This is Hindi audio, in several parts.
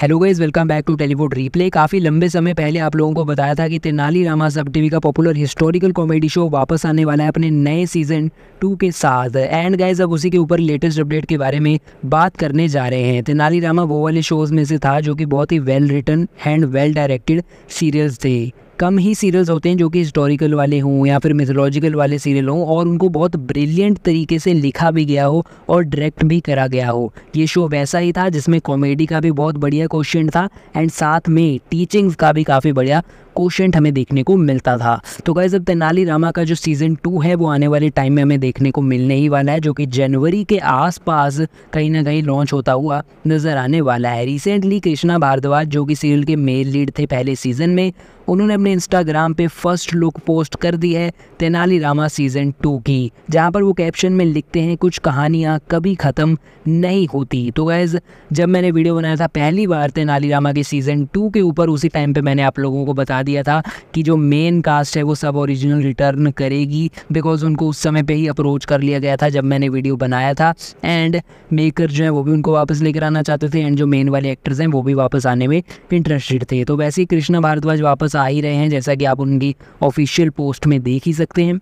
hello guys welcome back to Tellywood replay काफ़ी लंबे समय पहले आप लोगों को बताया था कि तेनाली रामा सब टीवी का पॉपुलर हिस्टोरिकल कॉमेडी शो वापस आने वाला है अपने नए सीजन टू के साथ एंड गाइज अब उसी के ऊपर लेटेस्ट अपडेट के बारे में बात करने जा रहे हैं तेनाली रामा वो वाले शोज़ में से था जो कि बहुत ही well written and well directed serials थे कम ही सीरियल्स होते हैं जो कि हिस्टोरिकल वाले हों या फिर मिथोलॉजिकल वाले सीरियल हों और उनको बहुत ब्रिलियंट तरीके से लिखा भी गया हो और डायरेक्ट भी करा गया हो ये शो वैसा ही था जिसमें कॉमेडी का भी बहुत बढ़िया क्वेश्चन था एंड साथ में टीचिंग्स का भी काफ़ी बढ़िया कोशेंट हमें देखने को मिलता था तो गाइज अब तेनाली रामा का जो सीज़न टू है वो आने वाले टाइम में हमें देखने को मिलने ही वाला है जो कि जनवरी के आसपास कहीं ना कहीं लॉन्च होता हुआ नज़र आने वाला है रिसेंटली कृष्णा भारद्वाज जो कि सीरियल के मेल लीड थे पहले सीज़न में उन्होंने अपने इंस्टाग्राम पे फर्स्ट लुक पोस्ट कर दी है तेनाली रामा सीज़न टू की जहाँ पर वो कैप्शन में लिखते हैं कुछ कहानियाँ कभी ख़त्म नहीं होती तो गैज़ जब मैंने वीडियो बनाया था पहली बार तेनाली रामा के सीज़न टू के ऊपर उसी टाइम पर मैंने आप लोगों को बता दिया था कि जो मेन कास्ट है वो सब ओरिजिनल रिटर्न करेगी बिकॉज उनको उस समय पे ही अप्रोच कर लिया गया था जब मैंने वीडियो बनाया था एंड मेकर जो है वो भी उनको वापस लेकर आना चाहते थे एंड जो मेन वाले एक्टर्स हैं वो भी वापस आने में इंटरेस्टेड थे तो वैसे ही कृष्णा भारद्वाज वापस आ ही रहे हैं जैसा कि आप उनकी ऑफिशियल पोस्ट में देख ही सकते हैं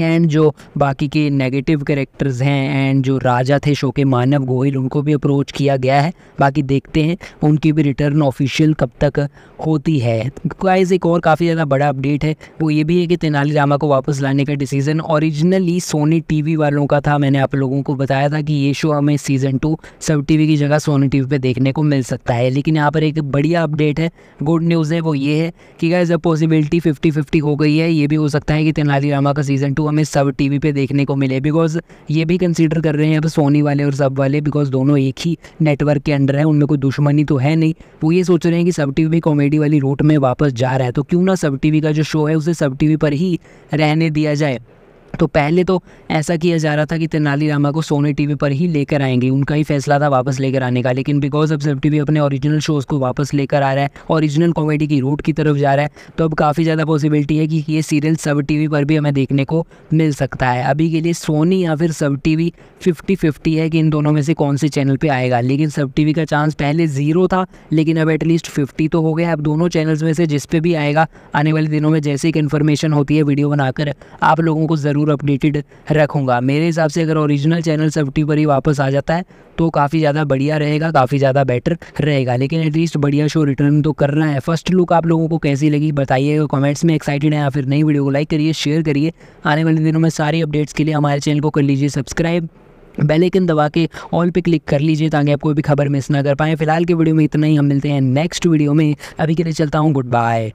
एंड जो बाकी के नेगेटिव करेक्टर्स हैं एंड जो राजा थे शो के मानव गोयल उनको भी अप्रोच किया गया है बाकी देखते हैं उनकी भी रिटर्न ऑफिशियल कब तक होती है गाइस एक और काफ़ी ज़्यादा बड़ा अपडेट है वो ये भी है कि तेनाली रामा को वापस लाने का डिसीज़न ओरिजिनली सोनी वी वालों का था मैंने आप लोगों को बताया था कि ये शो हमें सीज़न टू सब वी की जगह सोनी वी पर देखने को मिल सकता है लेकिन यहाँ पर एक बढ़िया अपडेट है गुड न्यूज़ है वो ये है कि guys uh possibility fifty fifty हो गई है ये भी हो सकता है कि तेनाली रामा का सीज़न टू टू हमें सब टीवी पे देखने को मिले बिकॉज ये भी कंसीडर कर रहे हैं अब सोनी वाले और सब वाले बिकॉज दोनों एक ही नेटवर्क के अंडर है उनमें कोई दुश्मनी तो है नहीं वो ये सोच रहे हैं कि सब टीवी कॉमेडी वाली रूट में वापस जा रहा है तो क्यों ना सब टीवी का जो शो है उसे सब टीवी पर ही रहने दिया जाए तो पहले तो ऐसा किया जा रहा था कि तेनालीरामा को सोनी टीवी पर ही लेकर आएंगे उनका ही फैसला था वापस लेकर आने का लेकिन बिकॉज अब सब टीवी अपने ओरिजिनल शोज़ को वापस लेकर आ रहा है ओरिजिनल कॉमेडी की रूट की तरफ जा रहा है तो अब काफ़ी ज़्यादा पॉसिबिलिटी है कि ये सीरियल सब टीवी पर भी हमें देखने को मिल सकता है अभी के लिए सोनी या फिर सब टी फिफ्टी फिफ्टी है कि इन दोनों में से कौन से चैनल पर आएगा लेकिन सब टी का चांस पहले ज़ीरो था लेकिन अब एटलीस्ट फिफ्टी तो हो गया अब दोनों चैनल्स में से जिस पर भी आएगा आने वाले दिनों में जैसे ही कन्फर्मेशन होती है वीडियो बनाकर आप लोगों को ज़रूर ज़रूर अपडेटेड रखूँगा मेरे हिसाब से अगर ओरिजिनल चैनल सेफ्टी पर ही वापस आ जाता है तो काफ़ी ज़्यादा बढ़िया रहेगा काफ़ी ज़्यादा बेटर रहेगा लेकिन एटलीस्ट बढ़िया शो रिटर्न तो करना है फर्स्ट लुक आप लोगों को कैसी लगी बताइएगा कमेंट्स में एक्साइटेड है या फिर नई वीडियो को लाइक करिए शेयर करिए आने वाले दिनों में सारी अपडेट्स के लिए हमारे चैनल को कर लीजिए सब्सक्राइब बेल आइकन दबा के ऑल पे क्लिक कर लीजिए ताकि आप कोई भी खबर मिस ना कर पाएँ फिलहाल के वीडियो में इतना ही हम मिलते हैं नेक्स्ट वीडियो में अभी के लिए चलता हूँ गुड बाय